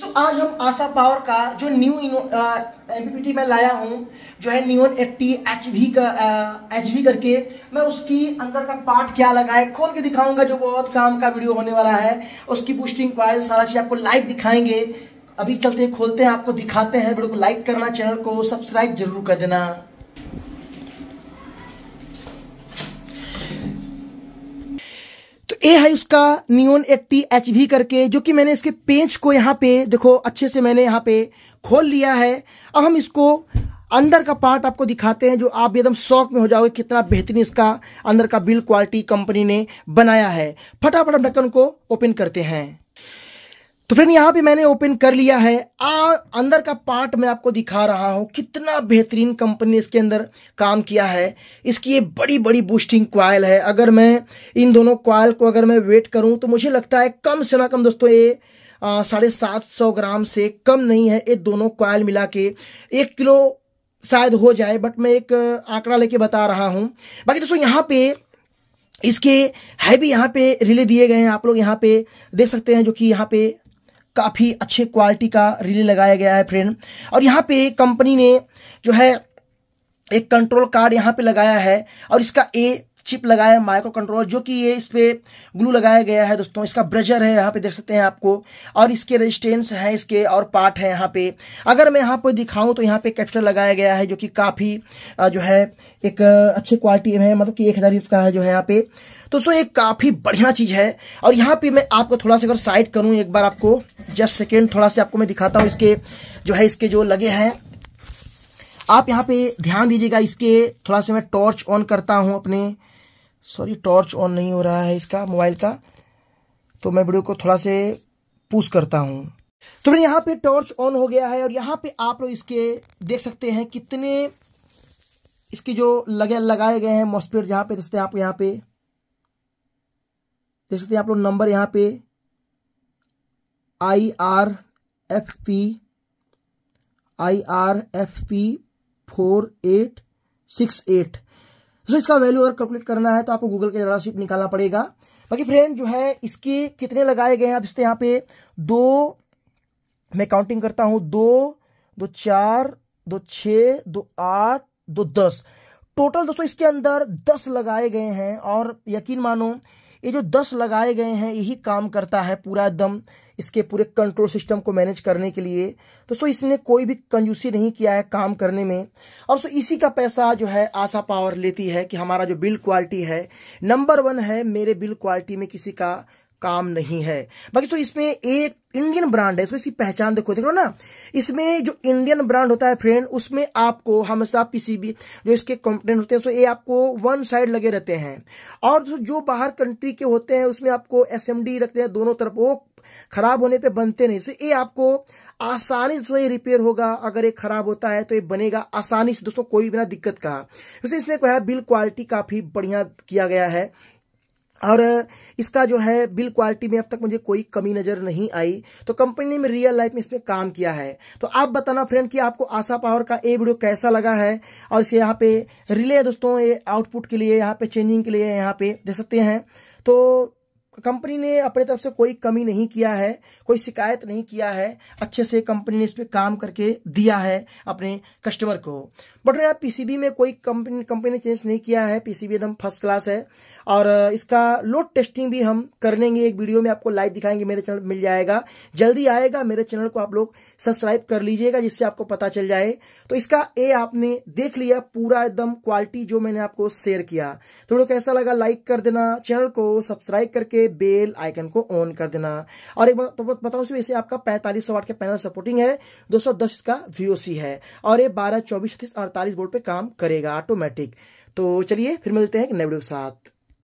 तो आज हम आशा पावर का जो न्यू एमपीपीटी में लाया हूँ जो है न्यून टी एच वी का एच वी करके मैं उसकी अंदर का पार्ट क्या लगा है खोल के दिखाऊंगा जो बहुत काम का वीडियो होने वाला है उसकी बूस्टिंग कॉयल सारा चीज़ आपको लाइव दिखाएंगे अभी चलते खोलते हैं आपको दिखाते हैं वीडियो को लाइक करना चैनल को सब्सक्राइब जरूर कर देना ए है उसका नियोन एक्टी एच भी करके जो कि मैंने इसके पेंच को यहाँ पे देखो अच्छे से मैंने यहाँ पे खोल लिया है अब हम इसको अंदर का पार्ट आपको दिखाते हैं जो आप एकदम शौक में हो जाओगे कितना बेहतरीन इसका अंदर का बिल क्वालिटी कंपनी ने बनाया है फटाफट हम ढक्कन को ओपन करते हैं तो फ्रेंड यहाँ पे मैंने ओपन कर लिया है आ, अंदर का पार्ट मैं आपको दिखा रहा हूँ कितना बेहतरीन कंपनी इसके अंदर काम किया है इसकी ये बड़ी बड़ी बूस्टिंग क्वाइल है अगर मैं इन दोनों क्वाइल को अगर मैं वेट करूँ तो मुझे लगता है कम से ना कम दोस्तों ये साढ़े सात सौ ग्राम से कम नहीं है ये दोनों क्वाइल मिला के एक किलो शायद हो जाए बट मैं एक आंकड़ा लेके बता रहा हूँ बाकी दोस्तों यहाँ पे इसके है भी यहाँ पे रिले दिए गए हैं आप लोग यहाँ पे देख सकते हैं जो कि यहाँ पे काफ़ी अच्छे क्वालिटी का रिले लगाया गया है फ्रेंड और यहाँ पे कंपनी ने जो है एक कंट्रोल कार्ड यहाँ पे लगाया है और इसका ए चिप लगाया है माइक्रो कंट्रोल जो कि ये इस पर ग्लू लगाया गया है दोस्तों इसका ब्रजर है यहाँ पे देख सकते हैं आपको और इसके रेजिस्टेंस हैं इसके और पार्ट है यहाँ पे अगर मैं यहाँ पर दिखाऊं तो यहाँ पे कैप्चर लगाया गया है जो कि काफ़ी जो है एक अच्छी क्वालिटी में है मतलब कि एक हज़ार का है जो है यहाँ पे तो सो एक काफ़ी बढ़िया चीज़ है और यहाँ पे मैं आपको थोड़ा सा अगर साइड करूँ एक बार आपको जस्ट सेकेंड थोड़ा सा आपको मैं दिखाता हूँ इसके जो है इसके जो लगे हैं आप यहाँ पे ध्यान दीजिएगा इसके थोड़ा सा मैं टॉर्च ऑन करता हूँ अपने सॉरी टॉर्च ऑन नहीं हो रहा है इसका मोबाइल का तो मैं वीडियो को थोड़ा से पूछ करता हूँ तो फिर यहाँ पे टॉर्च ऑन हो गया है और यहाँ पे आप लोग इसके देख सकते हैं कितने इसके जो लगे लगाए गए हैं मॉस्पेट जहाँ पे देख सकते हैं आप यहाँ पे देख सकते हैं आप लोग नंबर यहाँ पे I R F P I R F P four eight six eight so तो इसका वैल्यू अगर कैलकुलेट करना है तो आपको गूगल के द्वारा सिर्फ निकालना पड़ेगा बाकी फ्रेंड जो है इसके कितने लगाए गए हैं आप इससे यहाँ पे दो मैं काउंटिंग करता हूं दो दो चार दो छ दो आठ दो दस टोटल दोस्तों इसके अंदर दस लगाए गए हैं और यकीन मानो ये जो दस लगाए गए हैं यही काम करता है पूरा एकदम इसके पूरे कंट्रोल सिस्टम को मैनेज करने के लिए दोस्तों इसने कोई भी कंजूसी नहीं किया है काम करने में और सो इसी का पैसा जो है आशा पावर लेती है कि हमारा जो बिल क्वालिटी है नंबर वन है मेरे बिल क्वालिटी में किसी का काम नहीं है बाकी तो इसमें एक इंडियन ब्रांड है तो इसकी पहचान देखो देखो ना इसमें जो इंडियन ब्रांड होता है फ्रेंड उसमें आपको हमेशा पीसीबी जो इसके कंपोनेंट होते हैं तो ये आपको वन साइड लगे रहते हैं और जो बाहर कंट्री के होते हैं उसमें आपको एसएमडी रखते हैं दोनों तरफ वो खराब होने पे बनते नहीं तो ये आपको आसानी से ये रिपेयर होगा अगर ये खराब होता है तो ये बनेगा आसानी से दोस्तों कोई बिना दिक्कत का इसमें क्या है बिल क्वालिटी काफी बढ़िया किया गया है और इसका जो है बिल क्वालिटी में अब तक मुझे कोई कमी नजर नहीं आई तो कंपनी ने रियल लाइफ में इस पर काम किया है तो आप बताना फ्रेंड कि आपको आशा पावर का ये वीडियो कैसा लगा है और इसे यहाँ पे रिले है दोस्तों ये आउटपुट के लिए यहाँ पे चेंजिंग के लिए यहाँ पे दे सकते हैं तो कंपनी ने अपने तरफ से कोई कमी नहीं किया है कोई शिकायत नहीं किया है अच्छे से कंपनी ने इस पर काम करके दिया है अपने कस्टमर को बट यार पीसीबी में कोई कंपनी कंपनी ने चेंज नहीं किया है पीसीबी एकदम फर्स्ट क्लास है और इसका लोड टेस्टिंग भी हम कर लेंगे एक वीडियो में आपको लाइव दिखाएंगे मेरे चैनल मिल जाएगा जल्दी आएगा मेरे चैनल को आप लोग सब्सक्राइब कर लीजिएगा जिससे आपको पता चल जाए तो इसका ए आपने देख लिया पूरा एकदम क्वालिटी जो मैंने आपको शेयर किया तो लोग कैसा लगा लाइक कर देना चैनल को सब्सक्राइब करके बेल आइकन को ऑन कर देना और एक बात इसे आपका पैंतालीस सौ वाट का पैनल सपोर्टिंग है दो सौ दस का वीओसी है और ये बारह चौबीस छत्तीस अड़तालीस बोर्ड पे काम करेगा ऑटोमेटिक तो चलिए फिर मिलते हैं एक नए वीडियो के साथ